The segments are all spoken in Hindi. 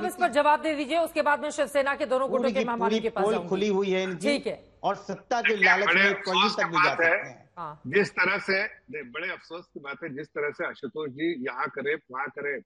आप इस पर जवाब दे दीजिए उसके बाद में शिवसेना के दोनों गुटों के महामारी के पास खुली हुई है ठीक है और सत्ता के लालच में कहीं तक भी जाते हैं हाँ। जिस तरह से बड़े अफसोस की बात है जिस तरह से आशुतोष जी यहाँ करे वहां करे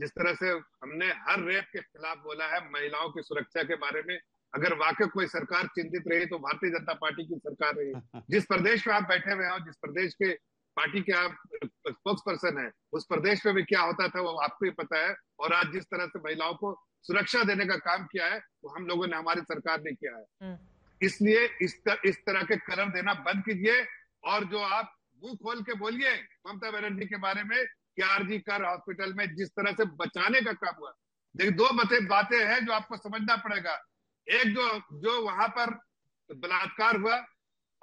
जिस तरह से हमने हर रेप के खिलाफ बोला है महिलाओं की सुरक्षा के बारे में अगर वाकई कोई सरकार चिंतित रही तो भारतीय जनता पार्टी की सरकार रही जिस प्रदेश में आप बैठे हुए हो जिस प्रदेश के पार्टी के आप स्पोक्स पर्सन है उस प्रदेश में भी क्या होता था वो आपको ही पता है और आज जिस तरह से महिलाओं को सुरक्षा देने का काम किया है वो हम लोगों ने हमारी सरकार ने किया है हम्म। इसलिए इस, तर, इस तरह के कलर देना बंद कीजिए और जो आप मुंह खोल के बोलिए ममता बनर्जी के बारे में कि आरजी कर हॉस्पिटल में जिस तरह से बचाने का काम हुआ देखिए दो बातें बातें हैं जो आपको समझना पड़ेगा एक जो जो वहां पर बलात्कार हुआ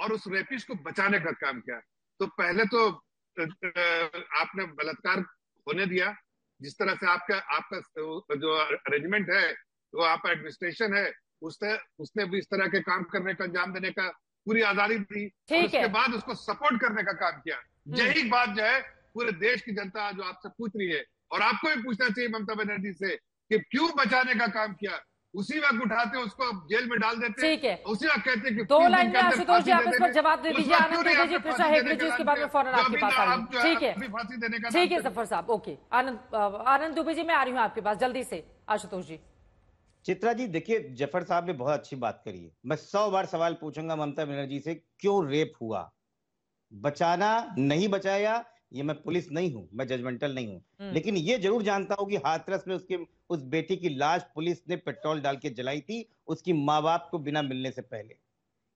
और उस रेपिस को बचाने का काम किया तो पहले तो आपने बलात्कार होने दिया जिस तरह से आपका आपका जो अरेंजमेंट है जो आपका एडमिनिस्ट्रेशन है उसने उसने भी इस तरह के काम करने का अंजाम देने का पूरी आजादी दी उसके बाद उसको सपोर्ट करने का काम किया हम्म। यही बात जो है पूरे देश की जनता जो आपसे पूछ रही है और आपको भी पूछना चाहिए ममता बनर्जी से कि क्यों बचाने का काम किया उसी वक्त उठाते उसको जेल में डाल देते ठीक है उसी वक्त कहते हैं दो लाइन में आशुतोष जी आप इस पर जवाब दे दीजिए आनंद दीजिए जी कृष्णा हेगड़े जी उसके बाद में फौरन आपके पास आऊंगी ठीक है ठीक है सफर साहब ओके आनंद आनंद दुबे जी मैं आ रही हूँ आपके पास जल्दी से आशुतोष जी चित्रा जी देखिए जफर साहब ने बहुत अच्छी बात करी है मैं सौ बार सवाल पूछूंगा ममता बनर्जी से क्यों रेप हुआ बचाना नहीं बचाया ये मैं पुलिस नहीं हूँ मैं जजमेंटल नहीं हूँ हम्म। लेकिन ये जरूर जानता हूँ कि हाथरस में उसके उस बेटी की लाश पुलिस ने पेट्रोल डाल के जलाई थी उसकी माँ बाप को बिना मिलने से पहले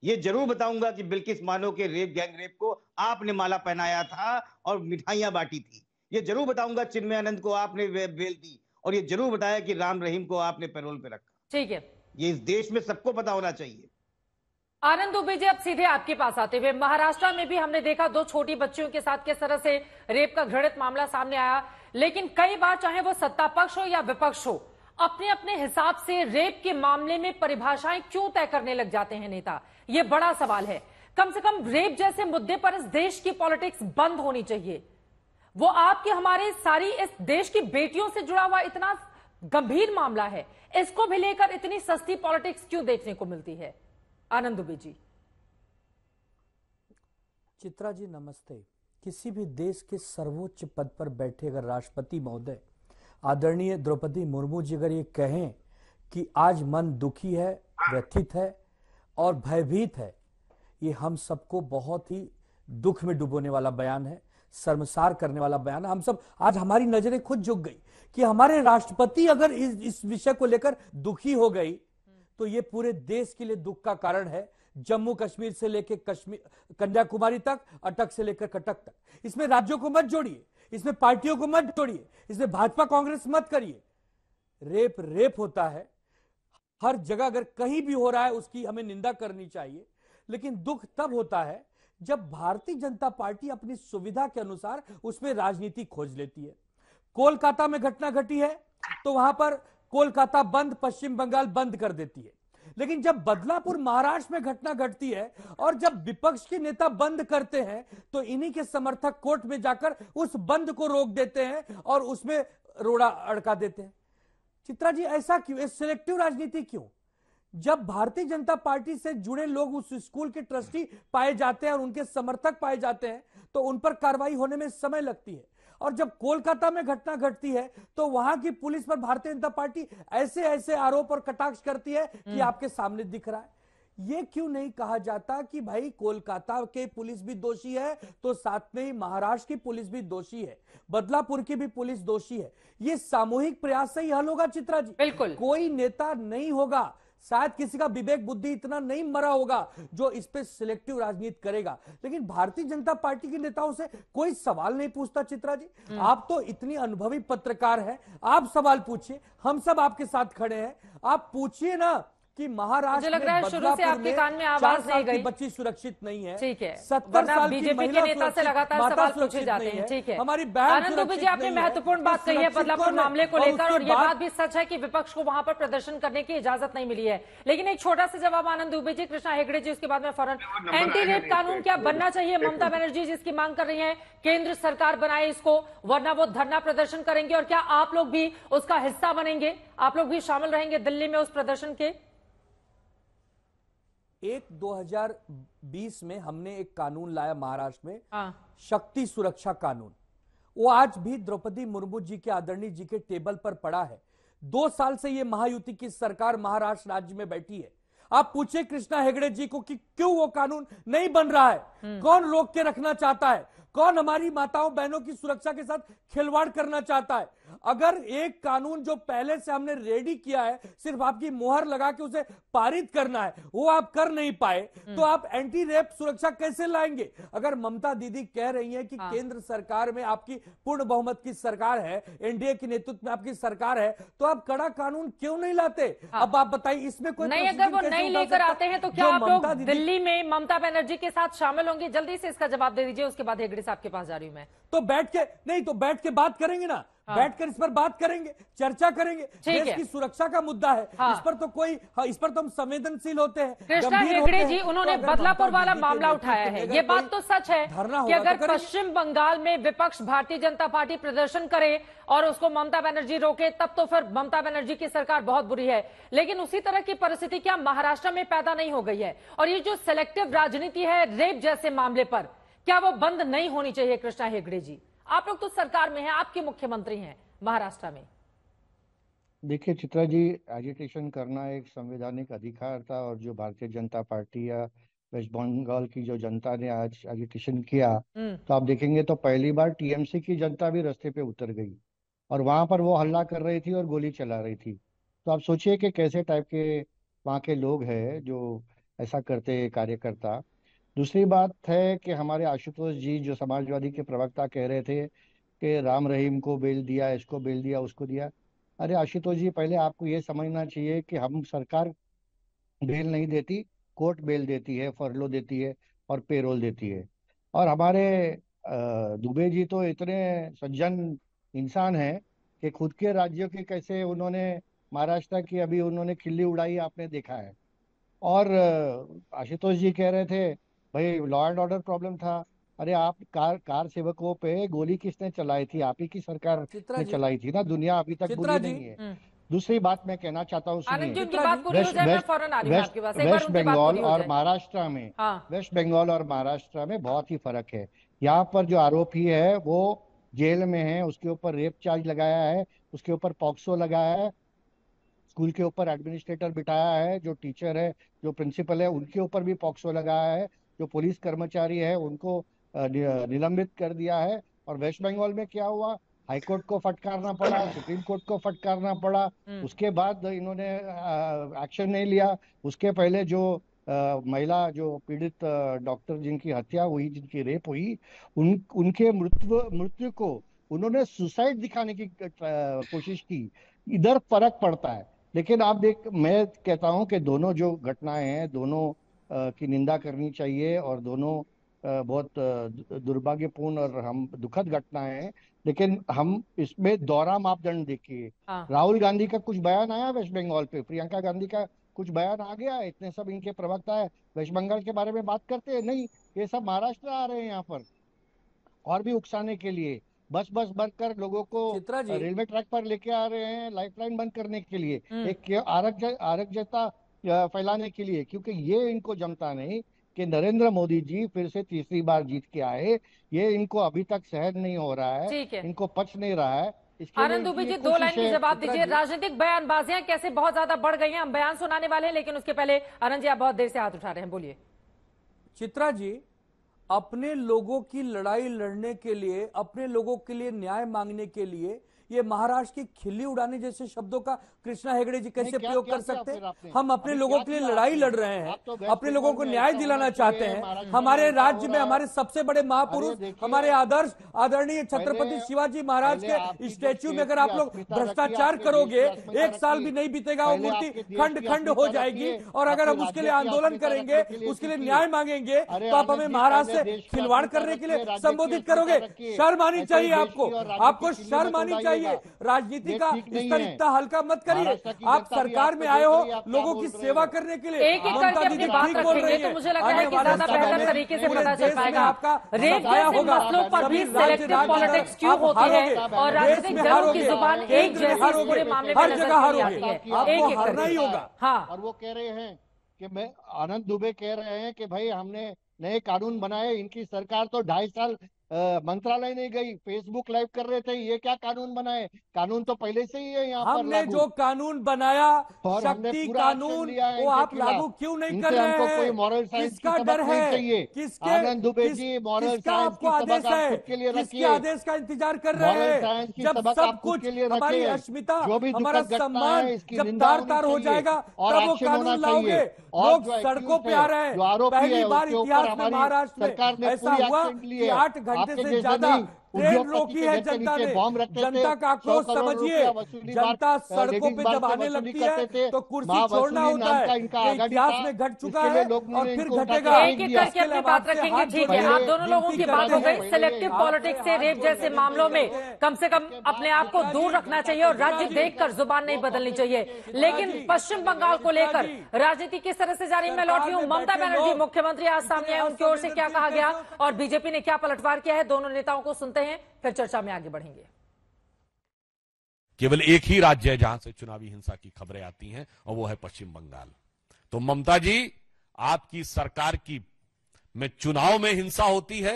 ये जरूर बताऊंगा कि बिल्किस मानो के रेप गैंग रेप को आपने माला पहनाया था और मिठाइयां बांटी थी ये जरूर बताऊंगा चिन्मय आनंद को आपने बेल दी और ये जरूर बताया कि राम रहीम को आपने पेरोल पे रखा ठीक है ये इस देश में सबको पता होना चाहिए आनंद दुबे जी अब सीधे आपके पास आते हुए महाराष्ट्र में भी हमने देखा दो छोटी बच्चियों के साथ किस तरह से रेप का घृणित मामला सामने आया लेकिन कई बार चाहे वो सत्ता पक्ष हो या विपक्ष हो अपने अपने हिसाब से रेप के मामले में परिभाषाएं क्यों तय करने लग जाते हैं नेता ये बड़ा सवाल है कम से कम रेप जैसे मुद्दे पर इस देश की पॉलिटिक्स बंद होनी चाहिए वो आपके हमारे सारी इस देश की बेटियों से जुड़ा हुआ इतना गंभीर मामला है इसको भी लेकर इतनी सस्ती पॉलिटिक्स क्यों देखने को मिलती है आनंद दुबे जी चित्रा जी नमस्ते किसी भी देश के सर्वोच्च पद पर बैठे अगर राष्ट्रपति महोदय आदरणीय द्रौपदी मुर्मू जी अगर ये कहें कि आज मन दुखी है व्यथित है और भयभीत है ये हम सबको बहुत ही दुख में डुबोने वाला बयान है शर्मसार करने वाला बयान है हम सब आज हमारी नजरें खुद झुक गई कि हमारे राष्ट्रपति अगर इस इस विषय को लेकर दुखी हो गई तो ये पूरे देश के लिए दुख का कारण है जम्मू कश्मीर से लेकर कश्मीर कन्याकुमारी तक अटक से लेकर कटक तक इसमें राज्यों को मत जोड़िए इसमें पार्टियों को मत जोड़िए इसमें भाजपा कांग्रेस मत करिए रेप रेप होता है हर जगह अगर कहीं भी हो रहा है उसकी हमें निंदा करनी चाहिए लेकिन दुख तब होता है जब भारतीय जनता पार्टी अपनी सुविधा के अनुसार उसमें राजनीति खोज लेती है कोलकाता में घटना घटी है तो वहां पर कोलकाता बंद पश्चिम बंगाल बंद कर देती है लेकिन जब बदलापुर महाराष्ट्र में घटना घटती है और जब विपक्ष के नेता बंद करते हैं तो इन्हीं के समर्थक कोर्ट में जाकर उस बंद को रोक देते हैं और उसमें रोड़ा अड़का देते हैं चित्रा जी ऐसा क्यों सिलेक्टिव राजनीति क्यों जब भारतीय जनता पार्टी से जुड़े लोग उस स्कूल के ट्रस्टी पाए जाते हैं और उनके समर्थक पाए जाते हैं तो उन पर कार्रवाई होने में समय लगती है और जब कोलकाता में घटना घटती है तो वहां की पुलिस पर भारतीय जनता पार्टी ऐसे ऐसे आरोप और कटाक्ष करती है कि हम्म। आपके सामने दिख रहा है ये क्यों नहीं कहा जाता कि भाई कोलकाता के पुलिस भी दोषी है तो साथ में ही महाराष्ट्र की पुलिस भी दोषी है बदलापुर की भी पुलिस दोषी है ये सामूहिक प्रयास से ही हल होगा चित्रा जी बिल्कुल कोई नेता नहीं होगा शायद किसी का विवेक बुद्धि इतना नहीं मरा होगा जो इस पे सिलेक्टिव राजनीति करेगा लेकिन भारतीय जनता पार्टी के नेताओं से कोई सवाल नहीं पूछता चित्रा जी हम्म। आप तो इतनी अनुभवी पत्रकार हैं आप सवाल पूछिए हम सब आपके साथ खड़े हैं आप पूछिए ना कि महाराष्ट्र लग रहा है शुरू से आपके कान में आवाज नहीं गई बच्ची सुरक्षित नहीं है ठीक है सत्तर साल बीजेपी के नेता से लगातार सवाल पूछे जाते हैं ठीक है हमारी आनंद दुबे जी आपने महत्वपूर्ण बात कही है बदलापुर मामले को लेकर और ये बात भी सच है कि विपक्ष को वहां पर प्रदर्शन करने की इजाजत नहीं मिली है लेकिन एक छोटा सा जवाब आनंद दुबे जी कृष्णा हेगड़े जी उसके बाद में फौरन एंटी रेप कानून क्या बनना चाहिए ममता बनर्जी जिसकी मांग कर रही है केंद्र सरकार बनाए इसको वरना वो धरना प्रदर्शन करेंगे और क्या आप लोग भी उसका हिस्सा बनेंगे आप लोग भी शामिल रहेंगे दिल्ली में उस प्रदर्शन के एक 2020 में हमने एक कानून लाया महाराष्ट्र में आ, हाँ। शक्ति सुरक्षा कानून वो आज भी द्रौपदी मुर्मू जी के आदरणीय जी के टेबल पर पड़ा है दो साल से ये महायुति की सरकार महाराष्ट्र राज्य में बैठी है आप पूछे कृष्णा हेगड़े जी को कि क्यों वो कानून नहीं बन रहा है हम्म। कौन रोक के रखना चाहता है कौन हमारी माताओं बहनों की सुरक्षा के साथ खिलवाड़ करना चाहता है अगर एक कानून जो पहले से हमने रेडी किया है सिर्फ आपकी मुहर लगा के उसे पारित करना है वो आप कर नहीं पाए हम्म। तो आप एंटी रेप सुरक्षा कैसे लाएंगे अगर ममता दीदी कह रही है कि हाँ। केंद्र सरकार में आपकी पूर्ण बहुमत की सरकार है एनडीए के नेतृत्व में आपकी सरकार है तो आप कड़ा कानून क्यों नहीं लाते हाँ। अब आप बताइए इसमें कोई नहीं अगर वो नहीं लेकर आते हैं तो क्या आप लोग दिल्ली में ममता बनर्जी के साथ शामिल होंगे जल्दी से इसका जवाब दे दीजिए उसके बाद हेगड़े साहब के पास जा रही हूं मैं तो बैठ के नहीं तो बैठ के बात करेंगे ना हाँ। बैठकर इस पर बात करेंगे चर्चा करेंगे देश की सुरक्षा का मुद्दा है हाँ। इस पर तो कोई हाँ, इस पर तो हम संवेदनशील होते हैं कृष्णा हेगड़े जी तो उन्होंने तो बदलापुर वाला मामला उठाया है ये बात तो सच है कि तो अगर पश्चिम बंगाल में विपक्ष भारतीय जनता पार्टी प्रदर्शन करे और उसको ममता बनर्जी रोके तब तो फिर ममता बनर्जी की सरकार बहुत बुरी है लेकिन उसी तरह की परिस्थिति क्या महाराष्ट्र में पैदा नहीं हो गई है और ये जो सेलेक्टिव राजनीति है रेप जैसे मामले पर क्या वो बंद नहीं होनी चाहिए कृष्णा हेगड़े जी आप लोग तो सरकार में हैं आपके मुख्यमंत्री हैं महाराष्ट्र में देखिए चित्रा जी एजिटेशन करना एक संवैधानिक अधिकार था और जो भारतीय जनता पार्टी या वेस्ट बंगाल की जो जनता ने आज एजिटेशन किया हम्म। तो आप देखेंगे तो पहली बार टीएमसी की जनता भी रस्ते पे उतर गई और वहां पर वो हल्ला कर रही थी और गोली चला रही थी तो आप सोचिए कि कैसे टाइप के वहाँ के लोग हैं जो ऐसा करते कार्यकर्ता दूसरी बात है कि हमारे आशुतोष जी जो समाजवादी के प्रवक्ता कह रहे थे कि राम रहीम को बेल दिया इसको बेल दिया उसको दिया अरे आशुतोष जी पहले आपको ये समझना चाहिए कि हम सरकार बेल नहीं देती कोर्ट बेल देती है फरलो देती है और पेरोल देती है और हमारे दुबे जी तो इतने सज्जन इंसान हैं कि खुद के राज्यों के कैसे उन्होंने महाराष्ट्र की अभी उन्होंने खिल्ली उड़ाई आपने देखा है और आशुतोष जी कह रहे थे भाई लॉ एंड ऑर्डर प्रॉब्लम था अरे आप कार कार सेवकों पे गोली किसने चलाई थी आप ही की सरकार ने चलाई थी ना दुनिया अभी तक बुरी नहीं है हम्म। दूसरी बात मैं कहना चाहता हूँ वेस्ट बंगाल और महाराष्ट्र में हाँ। वेस्ट बंगाल और महाराष्ट्र में बहुत ही फर्क है यहाँ पर जो आरोपी है वो जेल में है उसके ऊपर रेप चार्ज लगाया है उसके ऊपर पॉक्सो लगाया है स्कूल के ऊपर एडमिनिस्ट्रेटर बिठाया है जो टीचर है जो प्रिंसिपल है उनके ऊपर भी पॉक्सो लगाया है जो पुलिस कर्मचारी है उनको निलंबित कर दिया है और वेस्ट बंगाल में क्या हुआ हाईकोर्ट को फटकारना पड़ा सुप्रीम कोर्ट को फटकारना पड़ा हम्म। उसके बाद इन्होंने एक्शन नहीं लिया उसके पहले जो आ, महिला जो पीड़ित डॉक्टर जिनकी हत्या हुई जिनकी रेप हुई उन उनके मृत्यु मृत्यु को उन्होंने सुसाइड दिखाने की कोशिश की इधर फर्क पड़ता है लेकिन आप देख मैं कहता हूं कि दोनों जो घटनाएं हैं दोनों की निंदा करनी चाहिए और दोनों बहुत दुर्भाग्यपूर्ण और हम दुखद घटना है लेकिन हम इसमें दौरा मापदंड देखिए हाँ। राहुल गांधी का कुछ बयान आया वेस्ट बंगाल पे प्रियंका गांधी का कुछ बयान आ गया इतने सब इनके प्रवक्ता है वेस्ट बंगाल के बारे में बात करते हैं नहीं ये सब महाराष्ट्र आ रहे हैं यहाँ पर और भी उकसाने के लिए बस बस बंद कर लोगों को रेलवे ट्रैक पर लेके आ रहे हैं लाइफलाइन बंद करने के लिए हम्म। एक आरक्षता फैलाने के लिए क्योंकि ये इनको जमता नहीं कि नरेंद्र मोदी जी फिर से तीसरी बार जीत के आए ये इनको अभी तक सहज नहीं हो रहा है, है। इनको पच नहीं रहा है आनंद दुबे जी दो लाइन में जवाब दीजिए राजनीतिक बयानबाजियां कैसे बहुत ज्यादा बढ़ गई हैं हम बयान सुनाने वाले हैं लेकिन उसके पहले आनंद जी आप बहुत देर से हाथ उठा रहे हैं बोलिए चित्रा जी अपने लोगों की लड़ाई लड़ने के लिए अपने लोगों के लिए न्याय मांगने के लिए ये महाराष्ट्र की खिल्ली उड़ाने जैसे शब्दों का कृष्णा हेगड़े जी कैसे प्रयोग कर सकते हैं हम अपने लोगों के लिए लड़ाई लड़ रहे हैं तो अपने लोगों को न्याय दिलाना चाहते हैं हमारे तो राज्य में हमारे सबसे बड़े महापुरुष हमारे आदर्श आदरणीय छत्रपति शिवाजी महाराज के स्टेच्यू में अगर आप लोग भ्रष्टाचार करोगे एक साल भी नहीं बीतेगा वो मूर्ति खंड खंड हो जाएगी और अगर हम उसके लिए आंदोलन करेंगे उसके लिए न्याय मांगेंगे तो आप हमें महाराष्ट्र से खिलवाड़ करने के लिए संबोधित करोगे शर्म आनी चाहिए आपको आपको शर्म आनी चाहिए जाइए राजनीति का स्तर इतना हल्का मत करिए आप सरकार में आए हो लोगों की सेवा करने के लिए एक एक करके अपनी तो बात रखेंगे तो मुझे लगता है कि ज्यादा बेहतर तरीके से पता चल पाएगा आपका रेप जैसे मसलों पर भी सेलेक्टिव पॉलिटिक्स क्यों होती है और राजनीतिक दलों की जुबान एक जैसी पूरे मामले पर नजर आती है एक हारना ही होगा हाँ और वो कह रहे हैं कि मैं आनंद दुबे कह रहे हैं कि भाई हमने नए कानून बनाए इनकी सरकार तो ढाई साल मंत्रालय नहीं गई फेसबुक लाइव कर रहे थे ये क्या कानून बनाए कानून तो पहले से ही है यहाँ हमने पर जो कानून बनाया शक्ति कानून वो आप लागू क्यों नहीं कर रहे हैं कोई मॉरल साइंस का डर है किसके आनंद दुबे जी मॉरल साइंस की आदेश है के लिए किसके आदेश का इंतजार कर रहे हैं जब सब कुछ हमारी अस्मिता जो भी हमारा सम्मान जब तार तार हो जाएगा और वो कानून लाओगे लोग सड़कों पे आ रहे हैं पहली बार इतिहास में महाराष्ट्र में ऐसा हुआ कि आठ घंटे आपके जैसा नहीं ट्रेन रोकी है जनता ने जनता का आक्रोश समझिए जनता सड़कों पे जब आने लगती है तो कुर्सी छोड़ना होता है इतिहास में घट चुका है और फिर घटेगा बात रखेंगे ठीक है आप दोनों लोगों की बात हो गई सिलेक्टिव पॉलिटिक्स से रेप जैसे मामलों में कम से कम अपने आप को दूर रखना चाहिए और राज्य देखकर जुबान नहीं बदलनी चाहिए लेकिन पश्चिम बंगाल को लेकर राजनीति किस तरह से जारी मैं लौट रही हूँ ममता बनर्जी मुख्यमंत्री आज सामने आए उनकी ओर से क्या कहा गया और बीजेपी ने क्या पलटवार किया है दोनों नेताओं को सुनते सुनते हैं फिर चर्चा में आगे बढ़ेंगे केवल एक ही राज्य है जहां से चुनावी हिंसा की खबरें आती हैं और वो है पश्चिम बंगाल तो ममता जी आपकी सरकार की में चुनाव में हिंसा होती है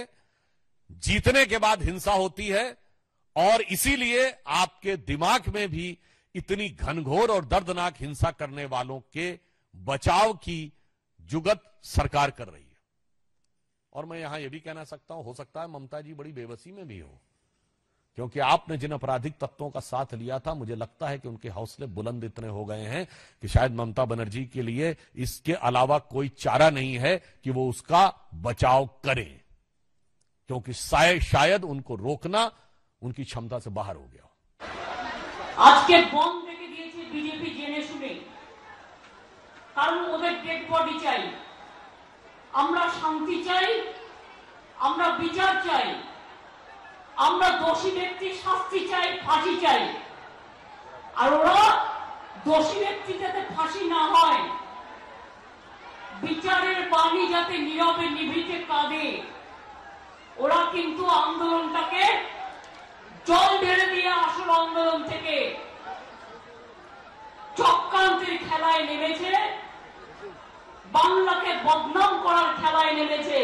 जीतने के बाद हिंसा होती है और इसीलिए आपके दिमाग में भी इतनी घनघोर और दर्दनाक हिंसा करने वालों के बचाव की जुगत सरकार कर रही और मैं यहां यह भी कहना सकता हूं हो सकता है ममता जी बड़ी बेबसी में भी हो क्योंकि आपने जिन आपराधिक तत्वों का साथ लिया था मुझे लगता है कि उनके हौसले बुलंद इतने हो गए हैं कि शायद ममता बनर्जी के लिए इसके अलावा कोई चारा नहीं है कि वो उसका बचाव करें क्योंकि शायद उनको रोकना उनकी क्षमता से बाहर हो गया आज के রেখে দিয়েছে বিজেপি জেনে শুনে কারণ ওদের আমরা শান্তি চাই আমরা বিচার চাই আমরা দোষী ব্যক্তির শাস্তি চাই ফাঁসি চাই আর ওরা দোষী ব্যক্তি যাতে ফাঁসি না হয় বিচারের বাণী যাতে নীরবে নিভিতে কাঁদে ওরা কিন্তু আন্দোলনটাকে জল ঢেলে দিয়ে আসল আন্দোলন থেকে চক্রান্তের খেলায় নেমেছে বাংলাকে বদনাম করার খেলায় নেমেছে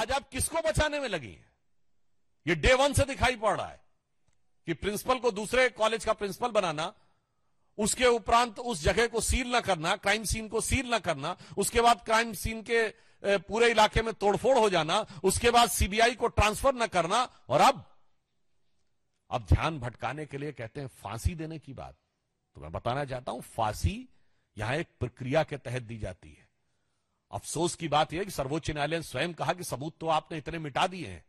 आज आप किसको बचाने में लगी हैं ये डे वन से दिखाई पड़ रहा है कि प्रिंसिपल को दूसरे कॉलेज का प्रिंसिपल बनाना उसके उपरांत उस जगह को सील न करना क्राइम सीन को सील न करना उसके बाद क्राइम सीन के पूरे इलाके में तोड़फोड़ हो जाना उसके बाद सीबीआई को ट्रांसफर न करना और अब अब ध्यान भटकाने के लिए कहते हैं फांसी देने की बात तो मैं बताना चाहता हूं फांसी यहां एक प्रक्रिया के तहत दी जाती है अफसोस की बात यह है कि सर्वोच्च न्यायालय ने स्वयं कहा कि सबूत तो आपने इतने मिटा दिए हैं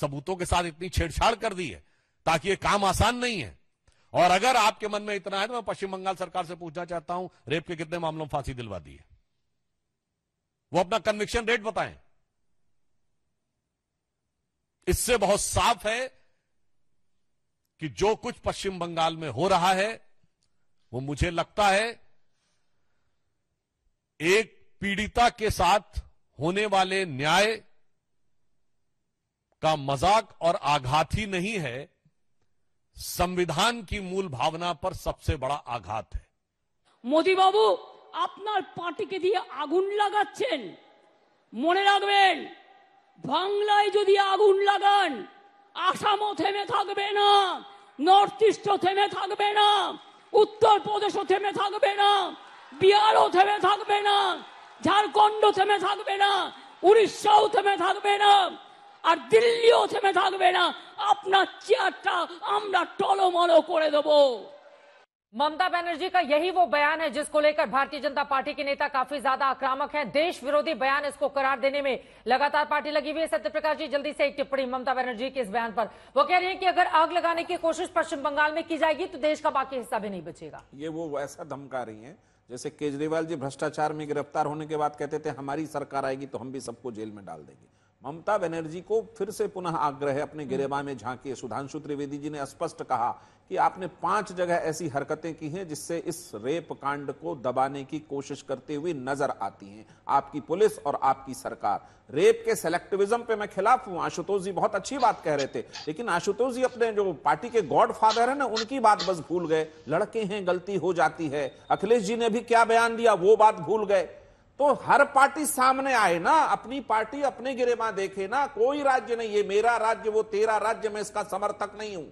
सबूतों के साथ इतनी छेड़छाड़ कर दी है ताकि ये काम आसान नहीं है और अगर आपके मन में इतना है तो मैं पश्चिम बंगाल सरकार से पूछना चाहता हूं रेप के कितने मामलों में फांसी दिलवा दी है वो अपना कन्विक्शन रेट बताएं इससे बहुत साफ है कि जो कुछ पश्चिम बंगाल में हो रहा है वो मुझे लगता है एक पीड़ी तक के साथ होने वाले न्याय का मजाक और आघाती नहीं है संविधान की मूल भावना पर सबसे बड़ा आघात है मोदी बाबू आपनार पार्टी के दिए আগুন লাগাছেন মোনেরাগবেন ভাঙ্গলায় যদি আগুন লাগান আসামে থেমে থাকবেন নর্টিষ্টে থেমে থাকবেন উত্তর প্রদেশে থেমে থাকবেন বিআরলও থেমে থাকবেন झारखंड थेमे थकबे ना উড়িষ্যাও थेमे थकबे ना और दिल्ली थेमे थकबे ना अपना चेयर আমরা টলমলো করে ममता बनर्जी का यही वो बयान है जिसको लेकर भारतीय जनता पार्टी के नेता काफी ज्यादा आक्रामक हैं देश विरोधी बयान इसको करार देने में लगातार पार्टी लगी हुई है सत्य प्रकाश जी जल्दी से एक टिप्पणी ममता बनर्जी के इस बयान पर वो कह रहे हैं कि अगर आग लगाने की कोशिश पश्चिम बंगाल में की जाएगी तो देश का बाकी हिस्सा भी नहीं बचेगा ये वो वैसा धमका रही है जैसे केजरीवाल जी भ्रष्टाचार में गिरफ्तार होने के बाद कहते थे हमारी सरकार आएगी तो हम भी सबको जेल में डाल देंगे ममता बनर्जी को फिर से पुनः आग्रह अपने गिरेबा में झांकी सुधांशु त्रिवेदी जी ने स्पष्ट कहा कि आपने पांच जगह ऐसी हरकतें की हैं जिससे इस रेप कांड को दबाने की कोशिश करते हुए नजर आती हैं आपकी पुलिस और आपकी सरकार रेप के सेलेक्टिविज्म पे मैं खिलाफ हूं आशुतोष जी बहुत अच्छी बात कह रहे थे लेकिन आशुतोष जी अपने जो पार्टी के गॉड फादर है ना उनकी बात बस भूल गए लड़के हैं गलती हो जाती है अखिलेश जी ने भी क्या बयान दिया वो बात भूल गए तो हर पार्टी सामने आए ना अपनी पार्टी अपने गिरेमा देखे ना कोई राज्य नहीं ये मेरा राज्य वो तेरा राज्य में इसका समर्थक नहीं हूं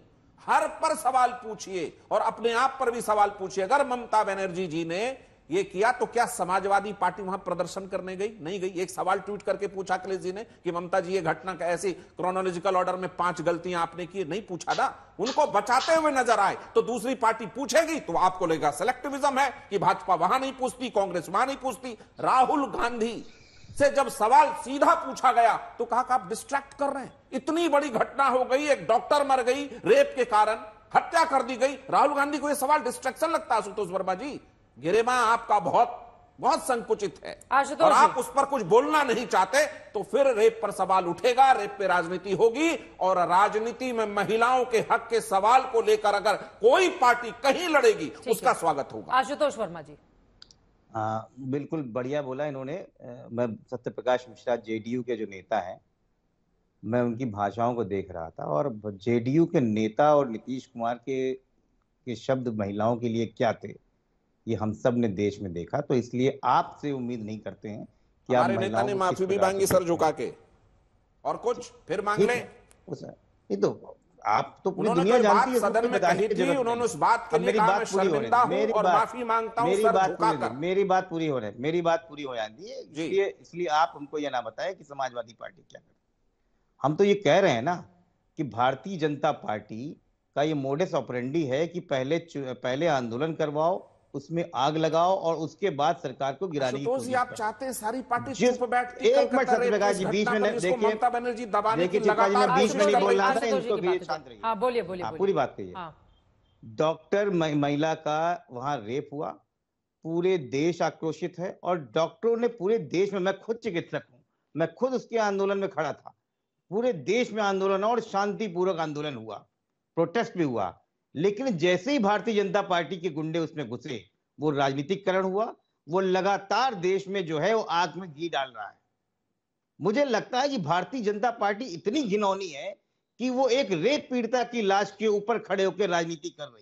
हर पर सवाल पूछिए और अपने आप पर भी सवाल पूछिए अगर ममता बनर्जी जी ने ये किया तो क्या समाजवादी पार्टी वहां प्रदर्शन करने गई नहीं गई एक सवाल ट्वीट करके पूछा अखिलेश जी ने कि ममता जी ये घटना का ऐसी क्रोनोलॉजिकल ऑर्डर में पांच गलतियां आपने की नहीं पूछा ना उनको बचाते हुए नजर आए तो दूसरी पार्टी पूछेगी तो आपको लेगा सेलेक्टिविज्म है कि भाजपा वहां नहीं पूछती कांग्रेस वहां नहीं पूछती राहुल गांधी से जब सवाल सीधा पूछा गया तो कहा आप डिस्ट्रैक्ट कर रहे हैं इतनी बड़ी घटना हो गई एक डॉक्टर मर गई रेप के कारण हत्या कर दी गई राहुल गांधी को यह सवाल डिस्ट्रैक्शन लगता है आशुतोष वर्मा जी गिरेमा आपका बहुत बहुत संकुचित है और आप उस पर कुछ बोलना नहीं चाहते तो फिर रेप पर सवाल उठेगा रेप पे राजनीति होगी और राजनीति में महिलाओं के हक के सवाल को लेकर अगर कोई पार्टी कहीं लड़ेगी उसका स्वागत होगा आशुतोष वर्मा जी आ, बिल्कुल बढ़िया बोला इन्होंने मैं सत्यप्रकाश मिश्रा जेडीयू के जो नेता हैं मैं उनकी भाषाओं को देख रहा था और जेडीयू के नेता और नीतीश कुमार के के शब्द महिलाओं के लिए क्या थे ये हम सब ने देश में देखा तो इसलिए आपसे उम्मीद नहीं करते हैं कि आप नेता ने माफी भी मांगी सर झुका के और कुछ फिर मांग ले तो आप तो पूरी दुनिया जानती है सदन में कही थी उन्होंने उस बात के लिए कहा मैं शर्मिंदा हूं और माफी मांगता हूं सर बात पूरी मेरी बात पूरी हो रही है मेरी बात पूरी हो जाती है इसलिए इसलिए आप हमको यह ना बताएं कि समाजवादी पार्टी क्या करे हम तो ये कह रहे हैं ना कि भारतीय जनता पार्टी का ये मोडस ऑपरेंडी है कि पहले पहले आंदोलन करवाओ उसमें आग लगाओ और उसके बाद सरकार को गिराने की कोशिश आप चाहते हैं सारी पार्टी जिस पर बैठ के एक मिनट सत्यप्रकाश जी बीच में देखिए ममता बनर्जी दबाने की लगातार बीच में नहीं बोल रहा था इनको शांत रहिए हां बोलिए हाँ, बोलिए पूरी बात कहिए हाँ। डॉक्टर महिला का वहां रेप हुआ पूरे देश आक्रोशित है और डॉक्टरों ने पूरे देश में मैं खुद चिकित्सक हूं मैं खुद उसके आंदोलन में खड़ा था पूरे देश में आंदोलन और शांतिपूर्वक आंदोलन हुआ प्रोटेस्ट भी हुआ लेकिन जैसे ही भारतीय जनता पार्टी के गुंडे उसमें घुसे वो राजनीतिकरण हुआ वो लगातार देश में जो है वो आग में घी डाल रहा है मुझे लगता है कि भारतीय जनता पार्टी इतनी घिनौनी है कि वो एक रेत पीड़िता की लाश के ऊपर खड़े होकर राजनीति कर रही